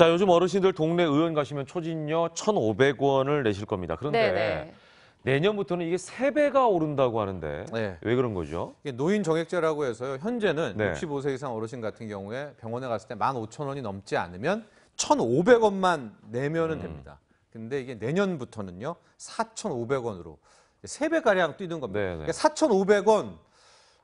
자, 요즘 어르신들 동네 의원 가시면 초진료 1,500원을 내실 겁니다. 그런데 네네. 네. 내년부터는 이게 세배가 오른다고 하는데 네. 왜 그런 거죠? 이게 노인 정액제라고 해서요. 현재는 네. 65세 이상 어르신 같은 경우에 병원에 갔을 때 15,000원이 넘지 않으면 1,500원만 내면은 음. 됩니다. 근데 이게 내년부터는요. 4,500원으로 세배가량 뛰는 겁니다. 네, 네. 그러니까 4,500원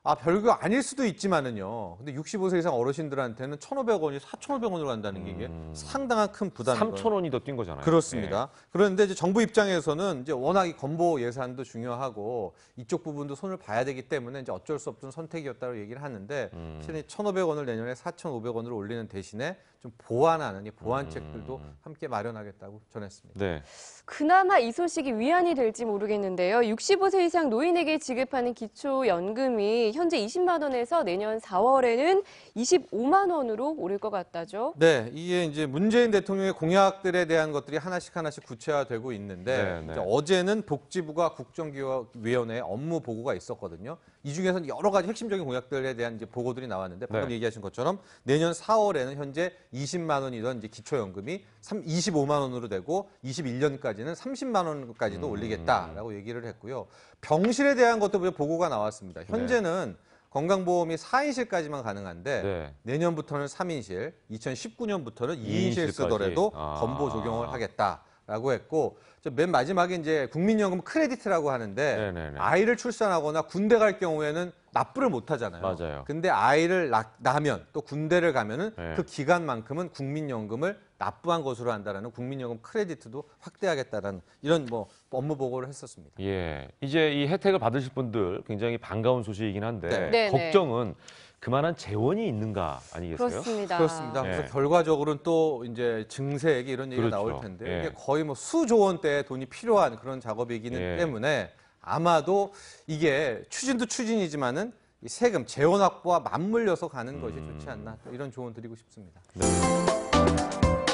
아, 별거 아닐 수도 있지만은요. 근데 65세 이상 어르신들한테는 1,500원이 4,500원으로 간다는 게 이게 음. 상당한 큰 부담이 3,000원이 더 뛴 거잖아요. 그렇습니다. 예. 그런데 이제 정부 입장에서는 이제 워낙 이 건보 예산도 중요하고 이쪽 부분도 손을 봐야 되기 때문에 이제 어쩔 수 없던 선택이었다고 얘기를 하는데 음. 실은 1,500원을 내년에 4,500원으로 올리는 대신에 좀 보완하는 이 보완책들도 음. 함께 마련하겠다고 전했습니다. 네. 그나마 이 소식이 위안이 될지 모르겠는데요. 65세 이상 노인에게 지급하는 기초 연금이 현재 20만 원에서 내년 4월에는 25만 원으로 오를 것 같다죠. 네, 이게 이제 문재인 대통령의 공약들에 대한 것들이 하나씩 하나씩 구체화되고 있는데 네, 네. 어제는 복지부가 국정기획위원회 업무 보고가 있었거든요. 이 중에서는 여러 가지 핵심적인 공약들에 대한 이제 보고들이 나왔는데 방금 네. 얘기하신 것처럼 내년 4월에는 현재 20만 원이던 이제 기초연금이 25만 원으로 되고 21년까지는 30만 원까지도 음. 올리겠다라고 얘기를 했고요. 병실에 대한 것도 보고가 나왔습니다. 네. 현재는 내년에는 건강보험이 4인실까지만 가능한데 네. 내년부터는 3인실, 2019년부터는 2인실 2 쓰더라도 건보 적용을 하겠다라고 했고 맨 마지막에 이제 국민연금 크레딧이라고 하는데 네네네. 네, 네. 아이를 출산하거나 군대 갈 경우에는 납부를 못 하잖아요. 맞아요. 근데 아이를 낳, 으면또 군대를 가면은 네. 그 기간만큼은 국민연금을 납부한 것으로 한다라는 국민연금 크레디트도 확대하겠다라는 이런 뭐 업무 보고를 했었습니다. 예. 이제 이 혜택을 받으실 분들 굉장히 반가운 소식이긴 한데 네. 네, 네. 걱정은 그만한 재원이 있는가 아니겠어요? 그렇습니다. 그렇습니다. 그래서 네. 결과적으로는 또 이제 증세액 이런 얘기가 그렇죠. 나올 텐데 이게 예. 거의 뭐 수조 원대 돈이 필요한 그런 작업이기는 예. 때문에 아마도 이게 추진도 추진이지만은 이 세금 재원 확보와 맞물려서 가는 것이 좋지 않나 음. 이런 조언 드리고 싶습니다. 네.